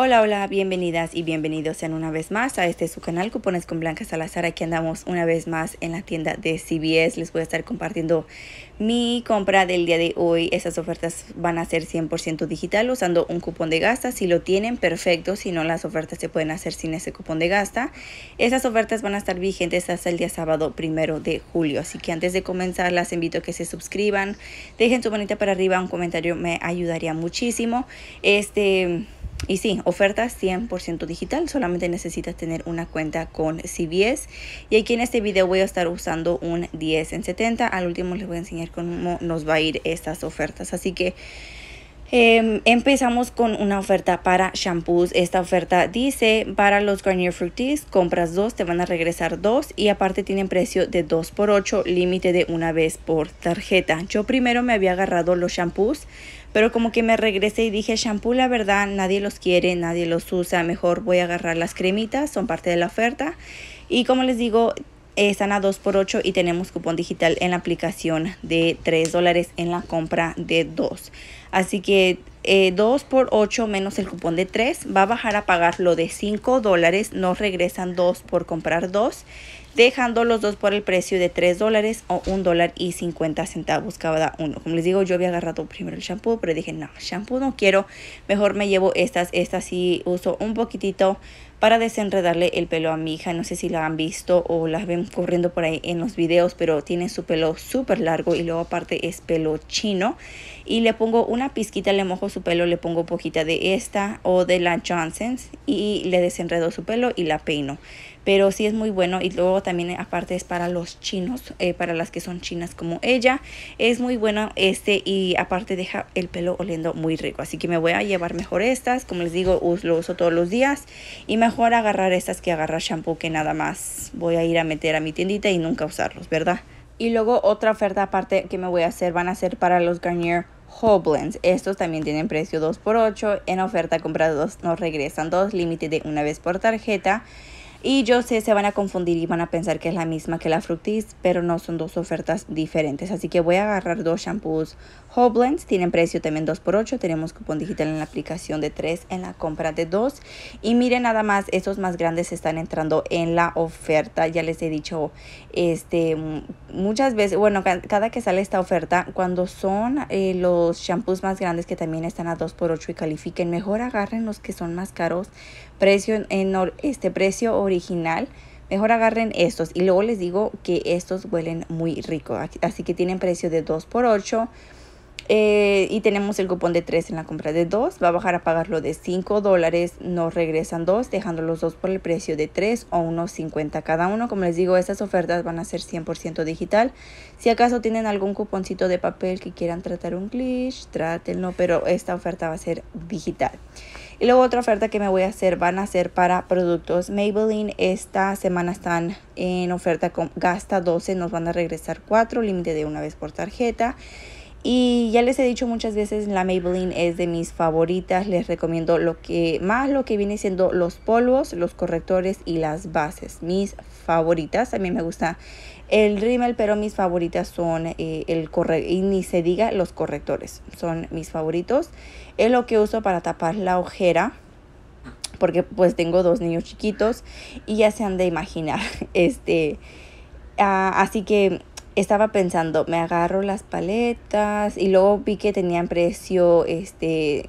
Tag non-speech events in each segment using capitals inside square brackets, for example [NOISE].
Hola, hola, bienvenidas y bienvenidos en una vez más a este su canal Cupones con Blanca Salazar. Aquí andamos una vez más en la tienda de CBS. Les voy a estar compartiendo mi compra del día de hoy. Esas ofertas van a ser 100% digital usando un cupón de gasta. Si lo tienen, perfecto. Si no, las ofertas se pueden hacer sin ese cupón de gasta. Esas ofertas van a estar vigentes hasta el día sábado primero de julio. Así que antes de comenzar, las invito a que se suscriban. Dejen su manita para arriba. Un comentario me ayudaría muchísimo. Este y sí, oferta 100% digital, solamente necesitas tener una cuenta con CBS. Y aquí en este video voy a estar usando un 10 en 70. Al último les voy a enseñar cómo nos va a ir estas ofertas. Así que em, empezamos con una oferta para shampoos. Esta oferta dice para los Garnier Fructis, compras dos, te van a regresar dos y aparte tienen precio de 2 por 8, límite de una vez por tarjeta. Yo primero me había agarrado los shampoos pero como que me regresé y dije, shampoo la verdad, nadie los quiere, nadie los usa, mejor voy a agarrar las cremitas, son parte de la oferta. Y como les digo, eh, están a 2x8 y tenemos cupón digital en la aplicación de 3 dólares en la compra de 2. Así que 2 x 8 menos el cupón de 3 va a bajar a pagar lo de 5 dólares. no regresan 2 por comprar 2 dejando los dos por el precio de 3 dólares o 1 dólar y 50 centavos cada uno. Como les digo, yo había agarrado primero el shampoo, pero dije, no, shampoo no quiero, mejor me llevo estas, estas sí uso un poquitito para desenredarle el pelo a mi hija. No sé si la han visto o la ven corriendo por ahí en los videos, pero tiene su pelo súper largo y luego aparte es pelo chino. Y le pongo una pizquita, le mojo su pelo, le pongo poquita de esta o de la Johnson's y le desenredo su pelo y la peino pero sí es muy bueno y luego también aparte es para los chinos, eh, para las que son chinas como ella, es muy bueno este y aparte deja el pelo oliendo muy rico, así que me voy a llevar mejor estas, como les digo, lo uso todos los días y mejor agarrar estas que agarrar shampoo que nada más voy a ir a meter a mi tiendita y nunca usarlos, ¿verdad? Y luego otra oferta aparte que me voy a hacer van a ser para los Garnier Whole Estos también tienen precio 2x8. En oferta comprados nos regresan dos. Límite de una vez por tarjeta. Y yo sé, se van a confundir y van a pensar que es la misma que la Fructis, pero no, son dos ofertas diferentes. Así que voy a agarrar dos shampoos Whole tienen precio también 2x8, tenemos cupón digital en la aplicación de 3 en la compra de 2. Y miren nada más, esos más grandes están entrando en la oferta, ya les he dicho este mm, muchas veces, bueno, cada que sale esta oferta, cuando son eh, los shampoos más grandes que también están a 2x8 y califiquen, mejor agarren los que son más caros, precio en este precio o original, mejor agarren estos. Y luego les digo que estos huelen muy rico. Así que tienen precio de 2 por 8 eh, y tenemos el cupón de 3 en la compra de 2. Va a bajar a pagarlo de 5 dólares. Nos regresan 2, dejando los 2 por el precio de 3 o 1.50 cada uno. Como les digo, estas ofertas van a ser 100% digital. Si acaso tienen algún cuponcito de papel que quieran tratar un glitch, trátenlo. Pero esta oferta va a ser digital. Y luego otra oferta que me voy a hacer van a ser para productos Maybelline. Esta semana están en oferta con gasta 12, nos van a regresar 4, límite de una vez por tarjeta. Y ya les he dicho muchas veces, la Maybelline es de mis favoritas. Les recomiendo lo que más lo que viene siendo los polvos, los correctores y las bases. Mis favoritas. A mí me gusta el rímel, pero mis favoritas son eh, el corre y ni se diga los correctores, son mis favoritos. Es lo que uso para tapar la ojera, porque pues tengo dos niños chiquitos y ya se han de imaginar. [LAUGHS] Este, ah, así que estaba pensando, me agarro las paletas y luego vi que tenían precio este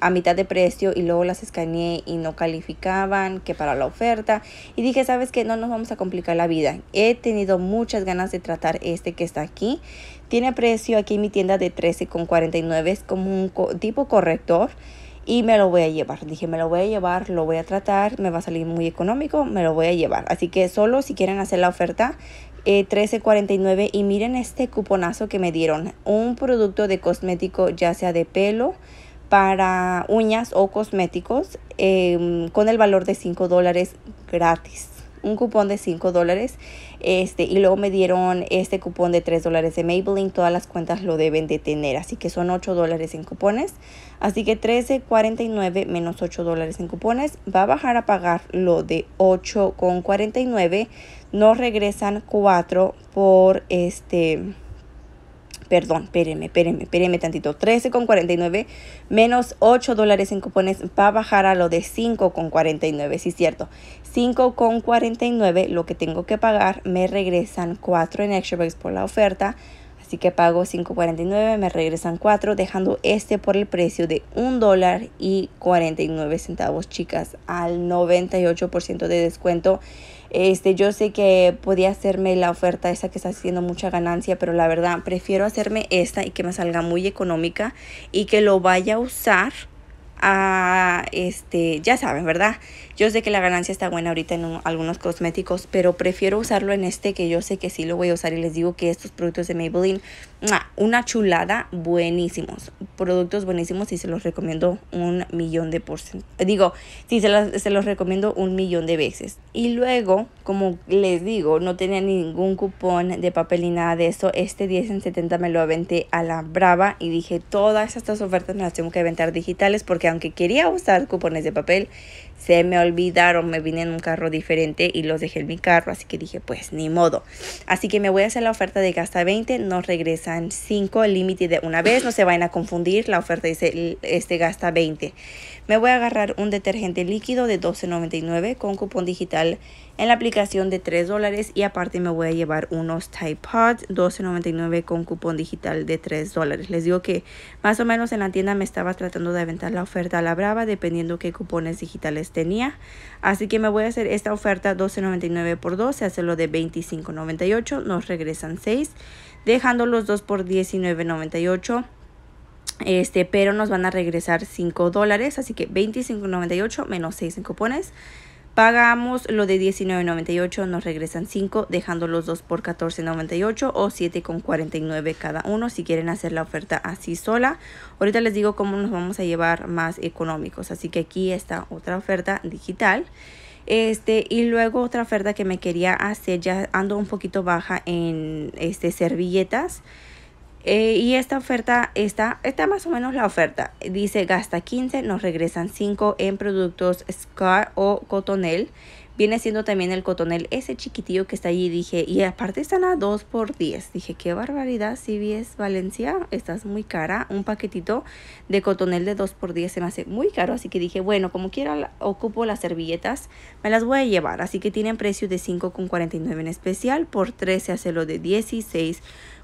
a mitad de precio y luego las escaneé y no calificaban que para la oferta. Y dije, sabes que no nos vamos a complicar la vida. He tenido muchas ganas de tratar este que está aquí. Tiene precio aquí en mi tienda de 13,49. Es como un tipo corrector. Y me lo voy a llevar. Dije, me lo voy a llevar, lo voy a tratar, me va a salir muy económico, me lo voy a llevar. Así que solo si quieren hacer la oferta, 13.49 eh, y miren este cuponazo que me dieron. Un producto de cosmético ya sea de pelo, para uñas o cosméticos em, con el valor de 5 dólares gratis un cupón de 5 dólares. Este, y luego me dieron este cupón de 3 dólares de Maybelline. Todas las cuentas lo deben de tener. Así que son 8 dólares en cupones. Así que 13.49 menos 8 dólares en cupones. Va a bajar a pagar lo de 8.49. Nos regresan 4 por este perdón, espérenme, espérenme, espérenme tantito, 13,49 menos 8 dólares en cupones va a bajar a lo de 5,49, si es cierto, 5,49 lo que tengo que pagar, me regresan 4 en extra Bags por la oferta, Así que pago 5.49, me regresan 4, dejando este por el precio de 1 dólar y 49 centavos, chicas, al 98% de descuento este, yo sé que podía hacerme la oferta esa que está haciendo mucha ganancia, pero la verdad prefiero hacerme esta y que me salga muy económica y que lo vaya a usar a este, ya saben, ¿verdad? Yo sé que la ganancia está buena ahorita en algunos cosméticos, pero prefiero usarlo en este que yo sé que sí lo voy a usar y les digo que estos productos de Maybelline una chulada, buenísimos, productos buenísimos y se los recomiendo un millón de por eh, Digo, si se los, se los recomiendo un millón de veces. Y luego, como les digo, no tenía ningún cupón de papel ni nada de eso. Este 10 en 70 me lo aventé a la brava y dije, todas estas ofertas me las tengo que aventar digitales porque aunque quería usar cupones de papel, se me olvidaron, me vine en un carro diferente y los dejé en mi carro, así que dije, pues ni modo. Así que me voy a hacer la oferta de gasta 20, nos regresan 5, límite de una vez, no se vayan a confundir, la oferta dice este gasta 20 me voy a agarrar un detergente líquido de $12.99 con cupón digital en la aplicación de $3 dólares y aparte me voy a llevar unos Tide Pods $12.99 con cupón digital de $3 dólares. Les digo que más o menos en la tienda me estaba tratando de aventar la oferta a la brava dependiendo qué cupones digitales tenía. Así que me voy a hacer esta oferta $12.99 por 2, se hace lo de $25.98, nos regresan 6, dejando los dos por $19.98 este, pero nos van a regresar 5 dólares, así que 25.98 menos 6 en cupones. Pagamos lo de 19.98, nos regresan 5, dejando los dos por 14.98 o 7.49 cada uno si quieren hacer la oferta así sola. Ahorita les digo cómo nos vamos a llevar más económicos, así que aquí está otra oferta digital. Este, y luego otra oferta que me quería hacer, ya ando un poquito baja en este, servilletas. Eh, y esta oferta está, está más o menos la oferta. Dice gasta 15, nos regresan 5 en productos Scar o Cotonel. Viene siendo también el cotonel, ese chiquitillo que está allí, dije, y aparte están a 2 por 10. Dije, qué barbaridad, si vives Valencia, estás muy cara. Un paquetito de cotonel de 2 por 10 se me hace muy caro, así que dije, bueno, como quiera ocupo las servilletas, me las voy a llevar. Así que tienen precio de 5,49 en especial, por 13, se hace lo de 16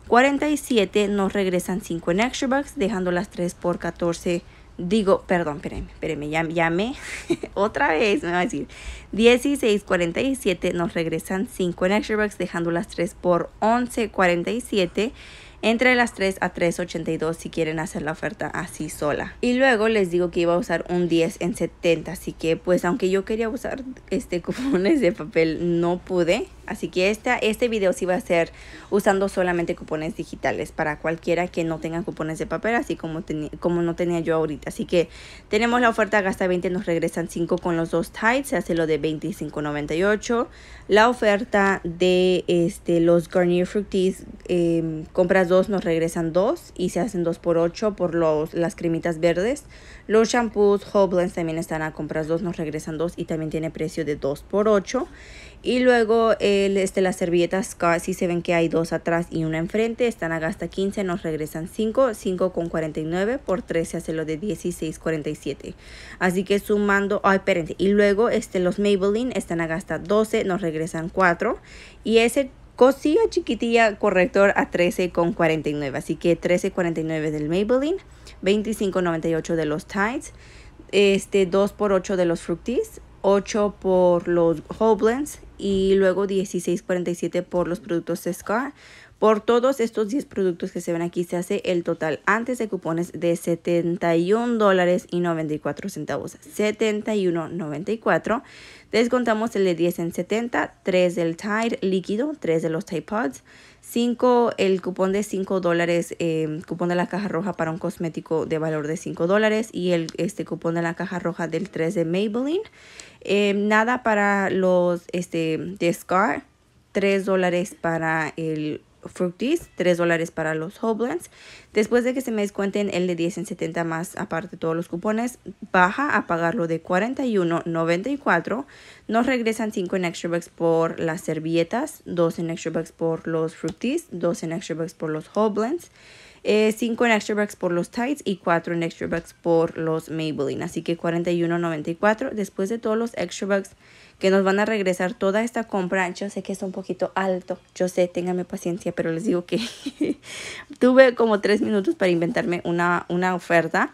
47 nos regresan 5 en extra bucks, dejando las 3 por 14. Digo, perdón, espérenme, espérenme, ya, llamé [LAUGHS] otra vez, me va a decir. 16, 47 nos regresan 5 en extra bucks, dejando las 3 por 11, 47 entre las 3 a 3.82 si quieren hacer la oferta así sola. Y luego les digo que iba a usar un 10 en 70, así que pues aunque yo quería usar este [LAUGHS] cupones de papel no pude. Así que este, este video sí va a ser usando solamente cupones digitales para cualquiera que no tenga cupones de papel, así como, como no tenía yo ahorita. Así que tenemos la oferta gasta 20, nos regresan 5 con los dos tights, se hace lo de 25.98. La oferta de este, los Garnier Fructis, em, compras dos, nos regresan dos y se hacen 2 por 8 por los, las cremitas verdes. Los shampoos Whole también están a compras dos, nos regresan dos y también tiene precio de 2 por 8 y luego este, las servilletas casi si se ven que hay dos atrás y una enfrente, están a gasta 15, nos regresan 5, 5 con 49 por 13 hace lo de 16.47. Así que sumando, ay, oh, espérense. Y luego este, los Maybelline están a gasta 12, nos regresan 4. Y ese cosilla chiquitilla corrector a 13.49. Así que 13.49 del Maybelline, 25.98 de los Tides, este 2 por 8 de los Fructis, 8 por los Hoblins y luego 16.47 por los productos Scar. Por todos estos 10 productos que se ven aquí se hace el total antes de cupones de 71 94 71.94. Descontamos el de 10 en 70, 3 del Tide líquido, 3 de los Tide Pods, 5, el cupón de 5 dólares, em, cupón de la caja roja para un cosmético de valor de 5 dólares y el este, cupón de la caja roja del 3 de Maybelline. Em, nada para los este, de Scar, 3 dólares para el Fructis, 3 dólares para los Whole Después de que se me descuenten el de 10 en 70 más aparte todos los cupones, baja a pagarlo de 41.94. Nos regresan 5 en extra bucks por las servilletas, 2 en extra bucks por los Fructis, 2 en extra bucks por los Whole 5 eh, en extra bucks por los Tights y 4 en extra bucks por los Maybelline. Así que 41.94 después de todos los extra bucks que nos van a regresar toda esta compra. Yo sé que es un poquito alto, yo sé, ténganme paciencia, pero les digo que [LAUGHS] tuve como 3 minutos para inventarme una, una oferta.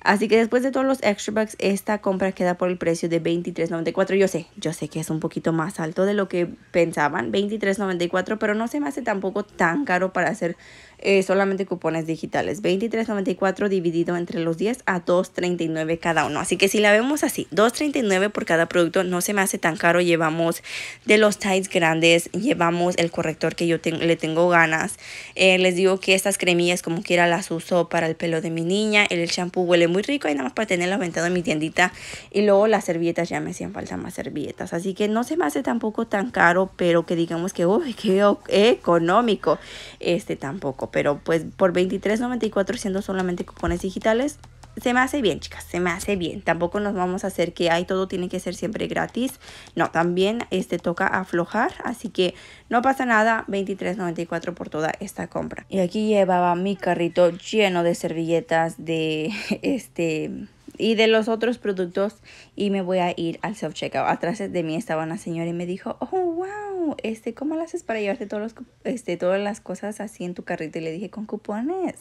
Así que después de todos los extra bucks, esta compra queda por el precio de $23.94. Yo sé, yo sé que es un poquito más alto de lo que pensaban, $23.94, pero no se me hace tampoco tan caro para hacer eh, solamente cupones digitales. 23.94 dividido entre los 10 a 2.39 cada uno. Así que si la vemos así, 2.39 por cada producto no se me hace tan caro. Llevamos de los tights grandes, llevamos el corrector que yo le tengo ganas. Eh, les digo que estas cremillas como quiera las uso para el pelo de mi niña. El shampoo huele muy rico y nada más para tenerlo aventado en mi tiendita. Y luego las servilletas, ya me hacían falta más servilletas. Así que no se me hace tampoco tan caro, pero que digamos que, uy, qué económico. Este tampoco pero pues por $23.94 siendo solamente cupones digitales, se me hace bien, chicas, se me hace bien. Tampoco nos vamos a hacer que ahí todo tiene que ser siempre gratis. No, también este toca aflojar, así que no pasa nada, $23.94 por toda esta compra. Y aquí llevaba mi carrito lleno de servilletas de [LAUGHS] este y de los otros productos y me voy a ir al self-checkout. Atrás de mí estaba una señora y me dijo, oh, wow, este, ¿cómo lo haces para llevarte todos este, todas las cosas así en tu carrito? Y le dije, con cupones.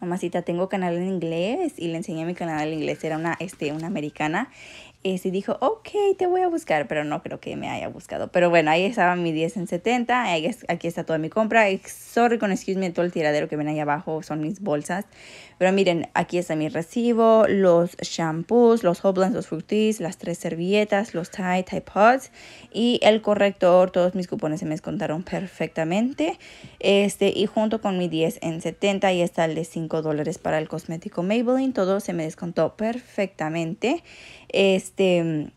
Mamacita, tengo canal en inglés y le enseñé mi canal en inglés. Era una, este, una americana y dijo, ok, te voy a buscar, pero no creo que me haya buscado. Pero bueno, ahí estaba mi 10 en 70, aquí está toda mi compra. Sorry con excuse me, todo el tiradero que ven ahí abajo son mis bolsas. Pero miren, aquí está mi recibo, los shampoos, los Hoblands, los Fructis, las tres servilletas, los tie, tie Pods y el corrector. Todos mis cupones se me descontaron perfectamente. Este, y junto con mi 10 en 70, ahí está el de 5 dólares para el cosmético Maybelline. Todo se me descontó perfectamente. Este,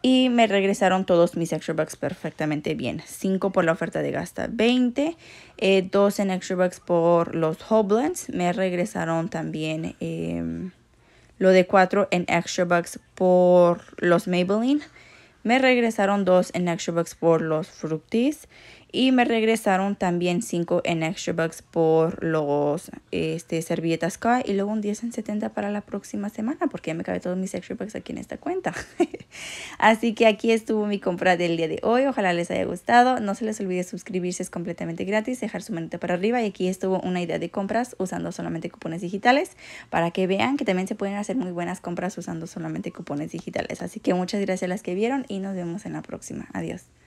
y me regresaron todos mis extra bucks perfectamente bien. 5 por la oferta de gasta 20, 2 en extra bucks por los Hoblands. Me regresaron también em, lo de 4 en extra bucks por los Maybelline. Me regresaron 2 en extra bucks por los Fructis y me regresaron también 5 en extra bucks por los este, servilletas K y luego un 10 en 70 para la próxima semana porque ya me cabe todos mis extra bucks aquí en esta cuenta. [LAUGHS] Así que aquí estuvo mi compra del día de hoy, ojalá les haya gustado, no se les olvide suscribirse, es completamente gratis, dejar su manita para arriba y aquí estuvo una idea de compras usando solamente cupones digitales para que vean que también se pueden hacer muy buenas compras usando solamente cupones digitales. Así que muchas gracias a las que vieron y nos vemos en la próxima. Adiós.